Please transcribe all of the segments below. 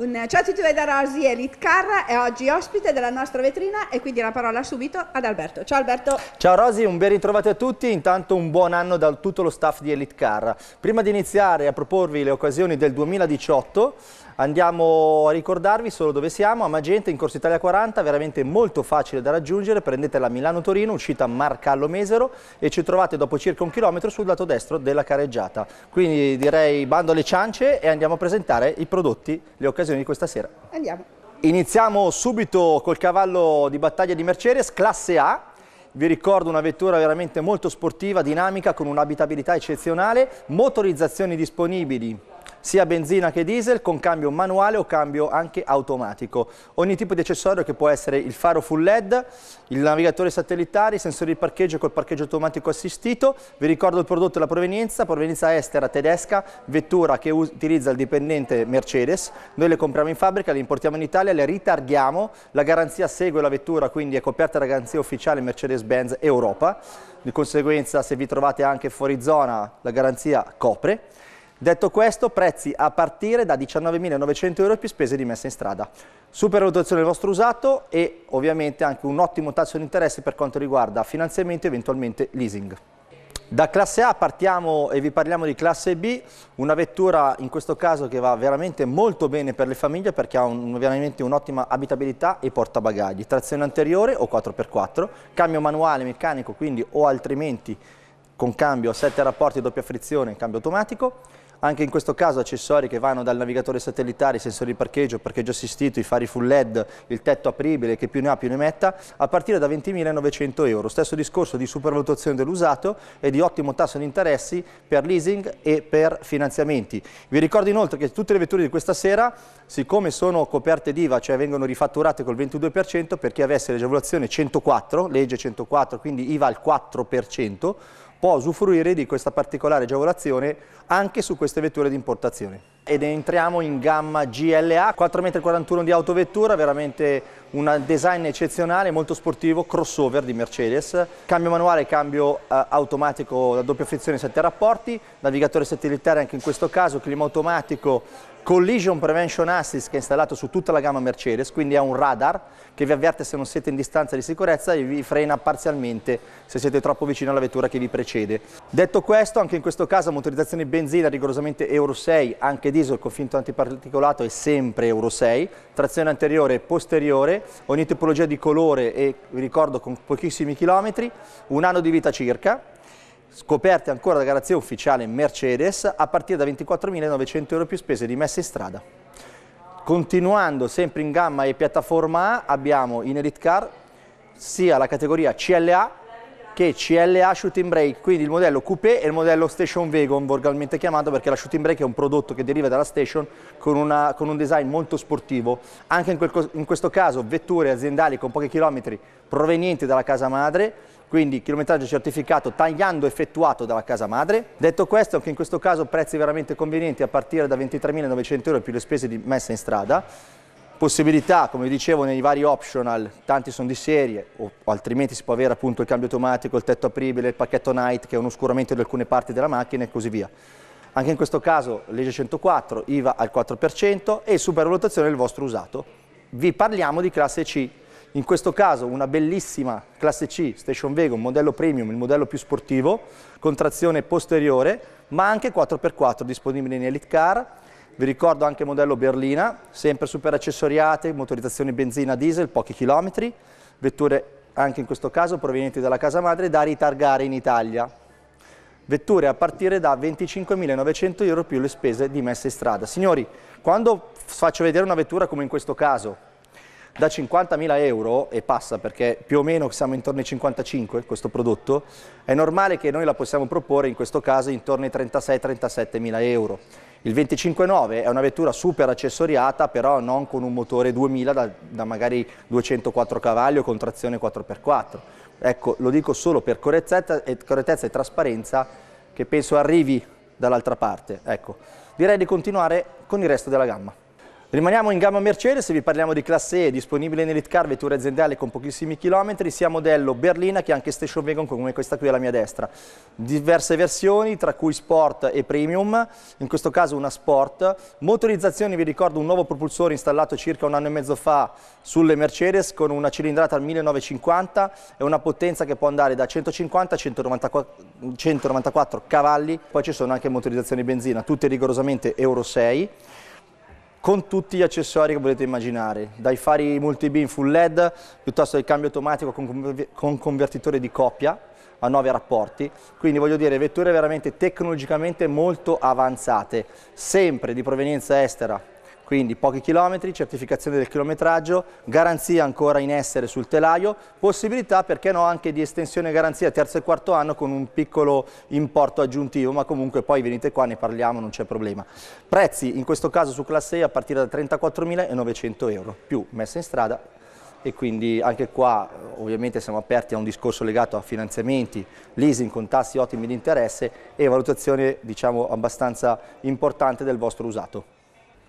Un eh, ciao a tutti voi da Rosy Elite Car è oggi ospite della nostra vetrina e quindi la parola subito ad Alberto. Ciao Alberto. Ciao Rosy, un ben ritrovato a tutti, intanto un buon anno da tutto lo staff di Elite Car. Prima di iniziare a proporvi le occasioni del 2018 Andiamo a ricordarvi solo dove siamo, a Magenta in Corso Italia 40, veramente molto facile da raggiungere, prendete la Milano-Torino, uscita Marcallo Mesero e ci trovate dopo circa un chilometro sul lato destro della careggiata. Quindi direi bando alle ciance e andiamo a presentare i prodotti, le occasioni di questa sera. Andiamo. Iniziamo subito col cavallo di battaglia di Mercedes, classe A, vi ricordo una vettura veramente molto sportiva, dinamica, con un'abitabilità eccezionale, motorizzazioni disponibili sia benzina che diesel con cambio manuale o cambio anche automatico. Ogni tipo di accessorio che può essere il faro full LED, il navigatore satellitare, i sensori di parcheggio col parcheggio automatico assistito. Vi ricordo il prodotto e la provenienza, provenienza estera tedesca, vettura che utilizza il dipendente Mercedes. Noi le compriamo in fabbrica, le importiamo in Italia, le ritardiamo, la garanzia segue la vettura, quindi è coperta da garanzia ufficiale Mercedes-Benz Europa. Di conseguenza se vi trovate anche fuori zona la garanzia copre. Detto questo, prezzi a partire da 19.900 euro più spese di messa in strada. Super valutazione del vostro usato e ovviamente anche un ottimo tasso di interesse per quanto riguarda finanziamento e eventualmente leasing. Da classe A partiamo e vi parliamo di classe B, una vettura in questo caso che va veramente molto bene per le famiglie perché ha un, ovviamente un'ottima abitabilità e portabagagli, trazione anteriore o 4x4, cambio manuale, meccanico quindi o altrimenti con cambio a 7 rapporti doppia frizione, cambio automatico, anche in questo caso accessori che vanno dal navigatore satellitare, i sensori di parcheggio, parcheggio assistito, i fari full LED, il tetto apribile, che più ne ha più ne metta, a partire da 20.900 euro. Stesso discorso di supervalutazione dell'usato e di ottimo tasso di interessi per leasing e per finanziamenti. Vi ricordo inoltre che tutte le vetture di questa sera, siccome sono coperte d'IVA, cioè vengono rifatturate col 22%, per chi avesse l'agevolazione 104, legge 104, quindi IVA al 4%, può usufruire di questa particolare agevolazione anche su queste vetture di importazione. Ed entriamo in gamma GLA, 4,41 m di autovettura, veramente un design eccezionale, molto sportivo, crossover di Mercedes. Cambio manuale, cambio eh, automatico da doppia frizione, sette rapporti, navigatore satellitare anche in questo caso, clima automatico, Collision Prevention Assist che è installato su tutta la gamma Mercedes, quindi è un radar che vi avverte se non siete in distanza di sicurezza e vi frena parzialmente se siete troppo vicino alla vettura che vi precede. Detto questo, anche in questo caso motorizzazione benzina rigorosamente Euro 6, anche diesel con finto antiparticolato è sempre Euro 6, trazione anteriore e posteriore, ogni tipologia di colore e vi ricordo con pochissimi chilometri, un anno di vita circa Scoperte ancora da garanzia ufficiale Mercedes a partire da 24.900 euro più spese di messa in strada. Continuando sempre in gamma e piattaforma A abbiamo in Elite Car sia la categoria CLA che CLA Shooting Brake, quindi il modello coupé e il modello Station Wagon, vulgarmente chiamato perché la Shooting Brake è un prodotto che deriva dalla Station con, una, con un design molto sportivo. Anche in, quel, in questo caso vetture aziendali con pochi chilometri provenienti dalla casa madre quindi chilometraggio certificato tagliando effettuato dalla casa madre. Detto questo, anche in questo caso prezzi veramente convenienti a partire da 23.900 euro più le spese di messa in strada. Possibilità, come dicevo, nei vari optional, tanti sono di serie, o, altrimenti si può avere appunto il cambio automatico, il tetto apribile, il pacchetto night che è un oscuramento di alcune parti della macchina e così via. Anche in questo caso legge 104, IVA al 4% e supervalutazione del vostro usato. Vi parliamo di classe C, in questo caso una bellissima classe C Station Vega, un modello premium, il modello più sportivo, con trazione posteriore, ma anche 4x4 disponibile in Elite Car. Vi ricordo anche il modello Berlina, sempre super accessoriate, motorizzazione benzina diesel, pochi chilometri, vetture anche in questo caso provenienti dalla casa madre da ritargare in Italia. Vetture a partire da 25.900 euro più le spese di messa in strada. Signori, quando faccio vedere una vettura come in questo caso, da 50.000 euro e passa perché più o meno siamo intorno ai 55 questo prodotto, è normale che noi la possiamo proporre in questo caso intorno ai 36-37.000 euro. Il 25.9 è una vettura super accessoriata, però non con un motore 2000 da, da magari 204 cavalli con trazione 4x4. Ecco, lo dico solo per correttezza e, correttezza e trasparenza che penso arrivi dall'altra parte. Ecco, direi di continuare con il resto della gamma. Rimaniamo in gamma Mercedes, vi parliamo di classe E, disponibile in Elite Car, vettura aziendale con pochissimi chilometri, sia modello berlina che anche station wagon come questa qui alla mia destra. Diverse versioni, tra cui Sport e Premium, in questo caso una Sport. Motorizzazioni, vi ricordo, un nuovo propulsore installato circa un anno e mezzo fa sulle Mercedes con una cilindrata al 1950 e una potenza che può andare da 150 a 194, 194 cavalli. Poi ci sono anche motorizzazioni benzina, tutte rigorosamente Euro 6 con tutti gli accessori che potete immaginare, dai fari multi-beam full LED, piuttosto che il cambio automatico con convertitore di coppia, a 9 rapporti, quindi voglio dire vetture veramente tecnologicamente molto avanzate, sempre di provenienza estera, quindi pochi chilometri, certificazione del chilometraggio, garanzia ancora in essere sul telaio, possibilità perché no anche di estensione garanzia terzo e quarto anno con un piccolo importo aggiuntivo, ma comunque poi venite qua, ne parliamo, non c'è problema. Prezzi in questo caso su classe A a partire da 34.900 euro, più messa in strada e quindi anche qua ovviamente siamo aperti a un discorso legato a finanziamenti, leasing con tassi ottimi di interesse e valutazione diciamo abbastanza importante del vostro usato.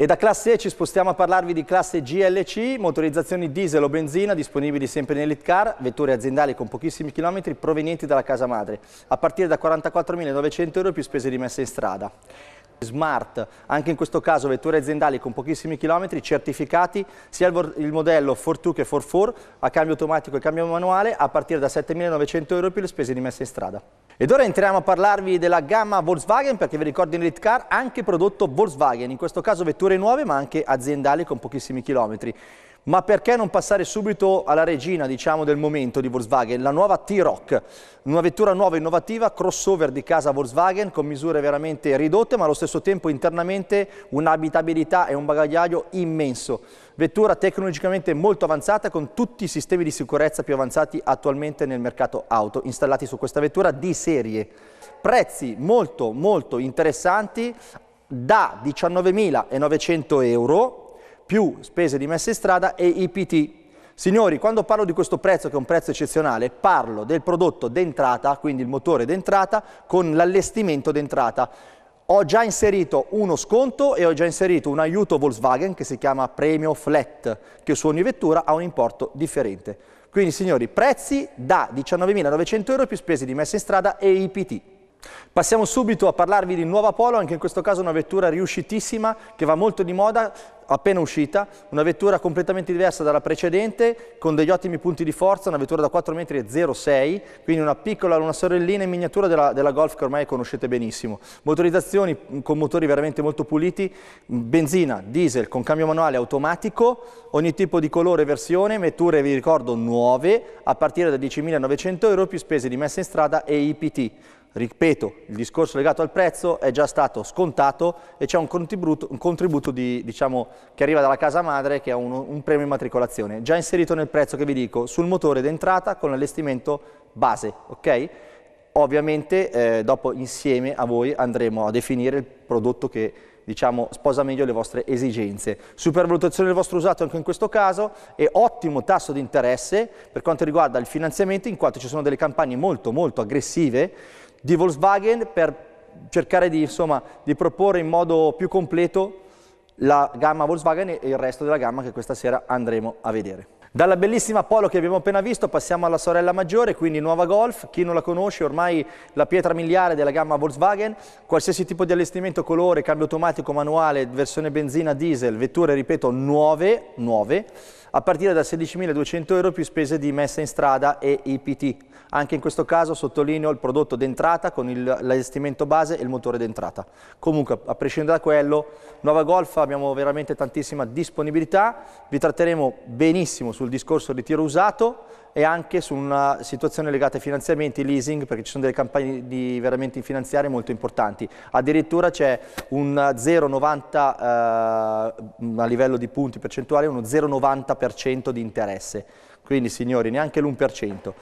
E da classe E ci spostiamo a parlarvi di classe GLC, motorizzazioni diesel o benzina disponibili sempre in Elite Car, vetture aziendali con pochissimi chilometri provenienti dalla casa madre, a partire da 44.900 euro più spese di messa in strada. Smart, anche in questo caso vetture aziendali con pochissimi chilometri, certificati sia il, il modello Fortu che 44 a cambio automatico e cambio manuale a partire da 7.900 euro più le spese di messa in strada. Ed ora entriamo a parlarvi della gamma Volkswagen perché vi ricordo in Ritcar anche prodotto Volkswagen, in questo caso vetture nuove ma anche aziendali con pochissimi chilometri. Ma perché non passare subito alla regina diciamo, del momento di Volkswagen, la nuova T-Rock, una vettura nuova e innovativa, crossover di casa Volkswagen con misure veramente ridotte ma allo stesso tempo internamente un'abitabilità e un bagagliaio immenso. Vettura tecnologicamente molto avanzata con tutti i sistemi di sicurezza più avanzati attualmente nel mercato auto installati su questa vettura di serie. Prezzi molto molto interessanti da 19.900 euro più spese di messa in strada e IPT. Signori, quando parlo di questo prezzo, che è un prezzo eccezionale, parlo del prodotto d'entrata, quindi il motore d'entrata, con l'allestimento d'entrata. Ho già inserito uno sconto e ho già inserito un aiuto Volkswagen che si chiama Premio Flat, che su ogni vettura ha un importo differente. Quindi signori, prezzi da 19.900 euro più spese di messa in strada e IPT. Passiamo subito a parlarvi di Nuova Polo, anche in questo caso una vettura riuscitissima che va molto di moda, appena uscita, una vettura completamente diversa dalla precedente, con degli ottimi punti di forza, una vettura da 4,06 m, quindi una piccola, una sorellina in miniatura della, della, Golf che ormai conoscete benissimo. Motorizzazioni con motori veramente molto puliti, benzina, diesel, con cambio manuale automatico, ogni tipo di colore e versione, vetture vi ricordo nuove, a partire da 10.900 euro più spese di messa in strada e IPT ripeto, il discorso legato al prezzo è già stato scontato e c'è un contributo, un contributo di, diciamo, che arriva dalla casa madre che è un, un premio immatricolazione, già inserito nel prezzo che vi dico, sul motore d'entrata con l'allestimento base, ok? Ovviamente eh, dopo insieme a voi andremo a definire il prodotto che diciamo, sposa meglio le vostre esigenze. Supervalutazione del vostro usato anche in questo caso e ottimo tasso di interesse per quanto riguarda il finanziamento in quanto ci sono delle campagne molto molto aggressive di Volkswagen per cercare di, insomma, di proporre in modo più completo la gamma Volkswagen e il resto della gamma che questa sera andremo a vedere. Dalla bellissima Polo che abbiamo appena visto passiamo alla sorella maggiore, quindi nuova Golf, chi non la conosce ormai la pietra miliare della gamma Volkswagen, qualsiasi tipo di allestimento colore, cambio automatico, manuale, versione benzina, diesel, vetture ripeto nuove, nuove a partire da 16.200 euro più spese di messa in strada e IPT. Anche in questo caso sottolineo il prodotto d'entrata con l'allestimento base e il motore d'entrata. Comunque, a prescindere da quello, nuova Golf abbiamo veramente tantissima disponibilità, vi tratteremo benissimo sul discorso ritiro usato, e anche su una situazione legata ai finanziamenti, leasing, perché ci sono delle campagne di veramente finanziarie molto importanti. Addirittura c'è un 0,90 eh, a livello di punti percentuali, uno 0,90% di interesse. Quindi signori, neanche l'1%.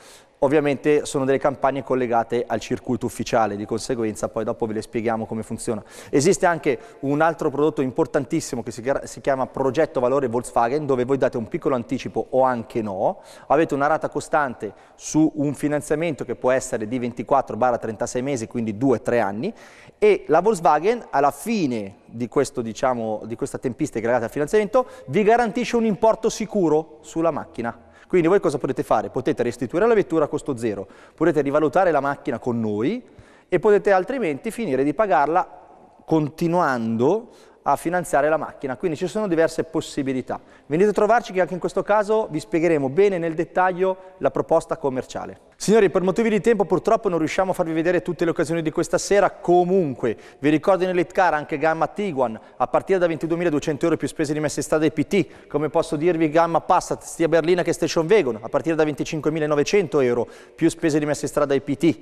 Ovviamente sono delle campagne collegate al circuito ufficiale, di conseguenza poi dopo ve le spieghiamo come funziona. Esiste anche un altro prodotto importantissimo che si chiama Progetto Valore Volkswagen, dove voi date un piccolo anticipo o anche no, avete una rata durata costante su un finanziamento che può essere di 24-36 mesi, quindi 2-3 anni, e la Volkswagen alla fine di, questo, diciamo, di questa tempistica legata al finanziamento vi garantisce un importo sicuro sulla macchina. Quindi voi cosa potete fare? Potete restituire la vettura a costo zero, potete rivalutare la macchina con noi e potete altrimenti finire di pagarla continuando a finanziare la macchina. Quindi ci sono diverse possibilità. Venite a trovarci che anche in questo caso vi spiegheremo bene nel dettaglio la proposta commerciale. Signori, per motivi di tempo purtroppo non riusciamo a farvi vedere tutte le occasioni di questa sera, comunque vi ricordo in Elite Car anche gamma Tiguan a partire da 22.200 euro più spese di messa in strada e PT, come posso dirvi gamma Passat sia Berlina che Station Wagon a partire da 25.900 euro più spese di messa in strada e PT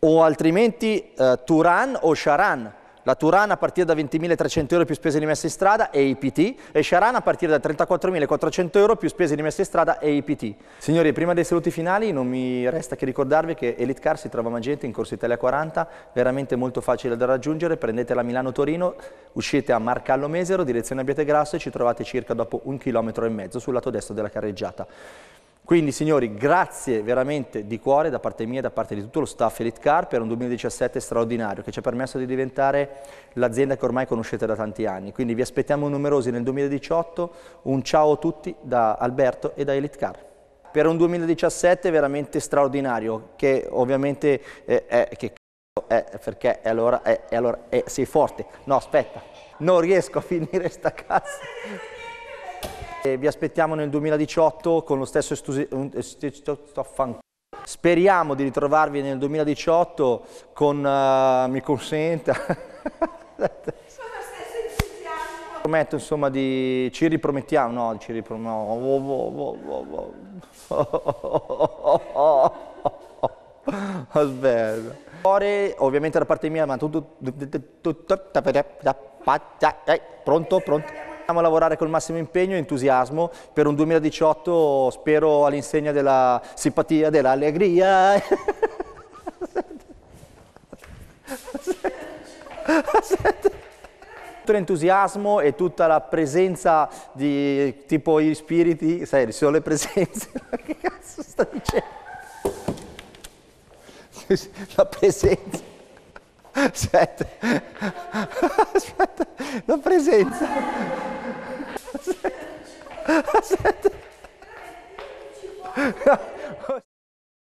o altrimenti eh, Turan o Charan la Turana a partire da 20.300 euro più spese di messa in strada e IPT e Sciarana a partire da 34.400 euro più spese di messa in strada e IPT. Signori, prima dei saluti finali non mi resta che ricordarvi che Elite Car si trova a Magenta in Corso Italia 40, veramente molto facile da raggiungere, prendete la Milano-Torino, uscite a Marcallo Mesero, direzione Abbiategrasso e ci trovate circa dopo un chilometro e mezzo sul lato destro della carreggiata. Quindi signori, grazie veramente di cuore da parte mia e da parte di tutto lo staff Elite Car per un 2017 straordinario che ci ha permesso di diventare l'azienda che ormai conoscete da tanti anni. Quindi vi aspettiamo numerosi nel 2018. Un ciao a tutti da Alberto e da Elite Car per un 2017 veramente straordinario, che ovviamente eh, è, eh, che è, perché è allora, è, allora sei forte. No, aspetta, non riesco a finire sta cazzo. E vi aspettiamo nel 2018 con lo stesso entusiasmo. Speriamo di ritrovarvi nel 2018 con, uh, mi consenta, prometto insomma di ci ripromettiamo no ci ripromettiamo oh, oh, oh, aspetta cuore ovviamente da parte mia ma tutto pronto pronto Stiamo a lavorare col massimo impegno e entusiasmo per un 2018 spero all'insegna della simpatia, dell'allegria. Tutto l'entusiasmo e tutta la presenza di tipo gli spiriti, sai, sono le presenze, che cazzo sta dicendo? La presenza. Aspetta, aspetta, la presenza. Aspetta.